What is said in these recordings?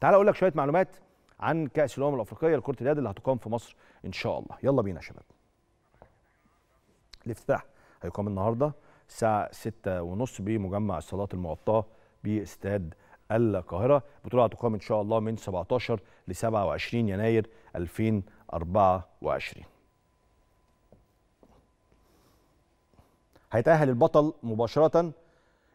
تعال اقول لك شويه معلومات عن كاس الامم الافريقيه لكره اليد اللي هتقام في مصر ان شاء الله يلا بينا يا شباب الافتتاح هيقام النهارده الساعه 6:30 بمجمع الصالات المغطاه باستاد القاهره البطوله هتقام ان شاء الله من 17 ل 27 يناير 2024 هيتأهل البطل مباشرة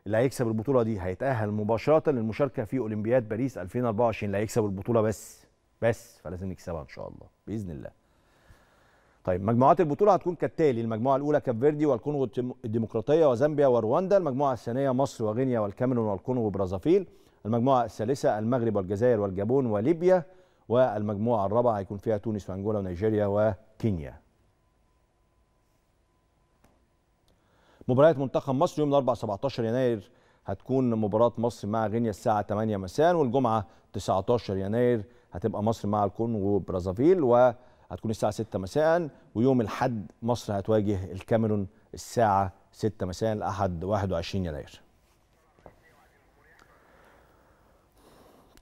اللي هيكسب البطوله دي هيتاهل مباشره للمشاركه في اولمبياد باريس 2024 اللي هيكسب البطوله بس بس فلازم نكسبها ان شاء الله باذن الله طيب مجموعات البطوله هتكون كالتالي المجموعه الاولى كاب فيردي والكونغو الديمقراطيه وزامبيا ورواندا المجموعه الثانيه مصر وغينيا والكاميرون والكونغو برازافيل المجموعه الثالثه المغرب والجزائر والجابون وليبيا والمجموعه الرابعه هيكون فيها تونس وانجولا ونيجيريا وكينيا مباريات منتخب مصر يوم الاربعاء 17 يناير هتكون مباراه مصر مع غينيا الساعه 8 مساء والجمعه 19 يناير هتبقى مصر مع الكونغو برازافيل وهتكون الساعه 6 مساء ويوم الاحد مصر هتواجه الكاميرون الساعه 6 مساء الاحد 21 يناير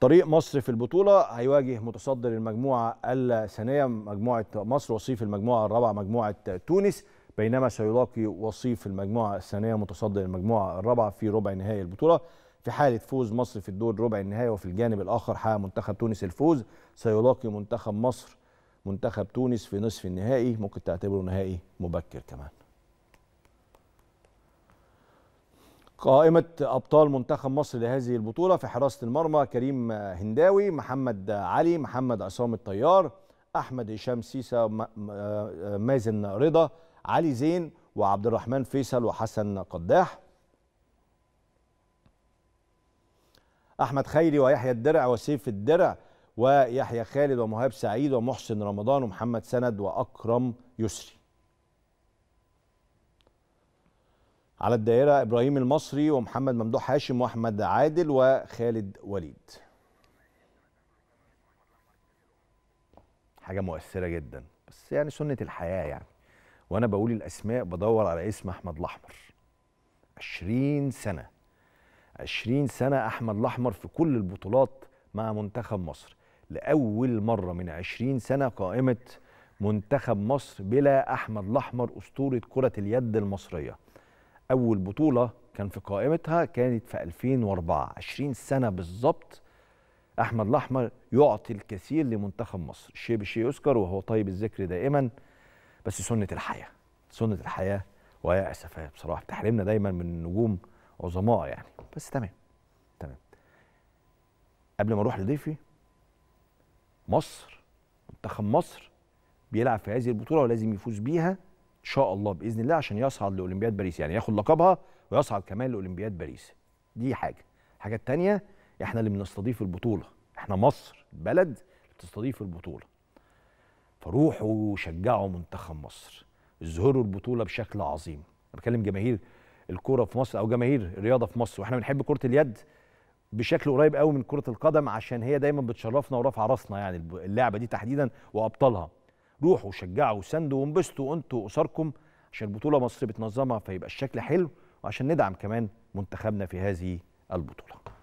طريق مصر في البطولة هيواجه متصدر المجموعة الثانية مجموعة مصر وصيف المجموعة الرابعة مجموعة تونس بينما سيلاقي وصيف المجموعة الثانية متصدر المجموعة الرابعة في ربع نهائي البطولة في حالة فوز مصر في الدور ربع النهائي وفي الجانب الآخر حقق منتخب تونس الفوز سيلاقي منتخب مصر منتخب تونس في نصف النهائي ممكن تعتبره نهائي مبكر كمان قائمة أبطال منتخب مصر لهذه البطولة في حراسة المرمى كريم هنداوي محمد علي محمد عصام الطيار أحمد هشام سيسا مازن رضا علي زين وعبد الرحمن فيصل وحسن قداح احمد خيري ويحيى الدرع وسيف الدرع ويحيى خالد ومهاب سعيد ومحسن رمضان ومحمد سند واكرم يسري على الدائرة إبراهيم المصري ومحمد ممدوح هاشم وأحمد عادل وخالد وليد حاجة مؤثرة جدا بس يعني سنة الحياة يعني وانا بقول الاسماء بدور على اسم احمد الاحمر 20 سنه 20 سنه احمد الاحمر في كل البطولات مع منتخب مصر لاول مره من 20 سنه قائمه منتخب مصر بلا احمد الاحمر اسطوره كره اليد المصريه اول بطوله كان في قائمتها كانت في 2004 20 سنه بالظبط احمد الاحمر يعطي الكثير لمنتخب مصر الشيء بشيء يذكر وهو طيب الذكر دائما بس سنه الحياه سنه الحياه ويا اسفاه بصراحه بتحرمنا دايما من نجوم عظماء يعني بس تمام تمام قبل ما اروح لضيفي مصر منتخب مصر بيلعب في هذه البطوله ولازم يفوز بيها ان شاء الله باذن الله عشان يصعد لاولمبياد باريس يعني ياخد لقبها ويصعد كمان لاولمبياد باريس دي حاجه الحاجه الثانيه احنا اللي بنستضيف البطوله احنا مصر بلد بتستضيف البطوله فروحوا شجعوا منتخب مصر ازهروا البطوله بشكل عظيم انا بكلم جماهير الكوره في مصر او جماهير الرياضه في مصر واحنا بنحب كره اليد بشكل قريب قوي من كره القدم عشان هي دايما بتشرفنا ورافعه راسنا يعني اللعبه دي تحديدا وابطالها روحوا شجعوا وساندوا وانبسطوا انتوا واسركم عشان البطوله مصر بتنظمها فيبقى الشكل حلو وعشان ندعم كمان منتخبنا في هذه البطوله